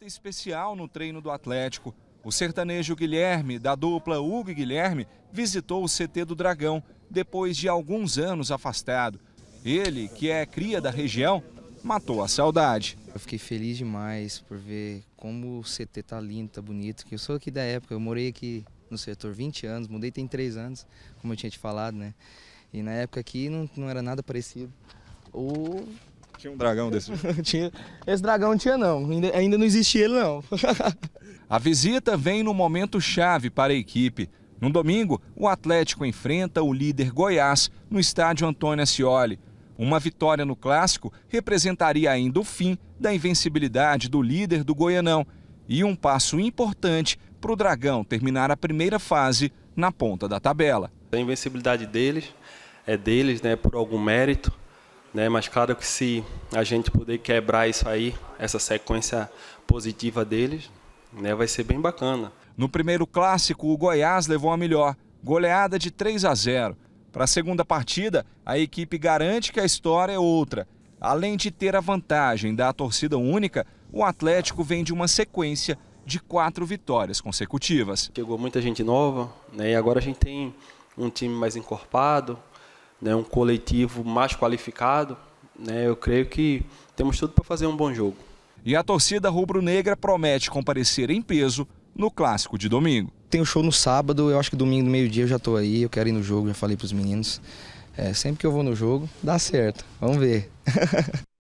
especial no treino do Atlético. O sertanejo Guilherme, da dupla Hugo e Guilherme, visitou o CT do Dragão depois de alguns anos afastado. Ele, que é cria da região, matou a saudade. Eu fiquei feliz demais por ver como o CT tá lindo, tá bonito, que eu sou aqui da época, eu morei aqui no setor 20 anos, mudei tem 3 anos, como eu tinha te falado, né? E na época aqui não, não era nada parecido. O tinha um dragão desse? tinha, esse dragão tinha não, ainda, ainda não existia ele não. a visita vem no momento chave para a equipe. No domingo, o Atlético enfrenta o líder Goiás no estádio Antônio Ascioli. Uma vitória no clássico representaria ainda o fim da invencibilidade do líder do Goianão e um passo importante para o Dragão terminar a primeira fase na ponta da tabela. A invencibilidade deles é deles, né, por algum mérito. Né? Mas claro que se a gente puder quebrar isso aí, essa sequência positiva deles, né, vai ser bem bacana. No primeiro clássico, o Goiás levou a melhor, goleada de 3 a 0. Para a segunda partida, a equipe garante que a história é outra. Além de ter a vantagem da torcida única, o Atlético vem de uma sequência de quatro vitórias consecutivas. Chegou muita gente nova, né? E agora a gente tem um time mais encorpado, né, um coletivo mais qualificado, né, eu creio que temos tudo para fazer um bom jogo. E a torcida rubro-negra promete comparecer em peso no clássico de domingo. Tem o um show no sábado, eu acho que domingo, meio-dia, eu já estou aí, eu quero ir no jogo, já falei para os meninos. É, sempre que eu vou no jogo, dá certo. Vamos ver.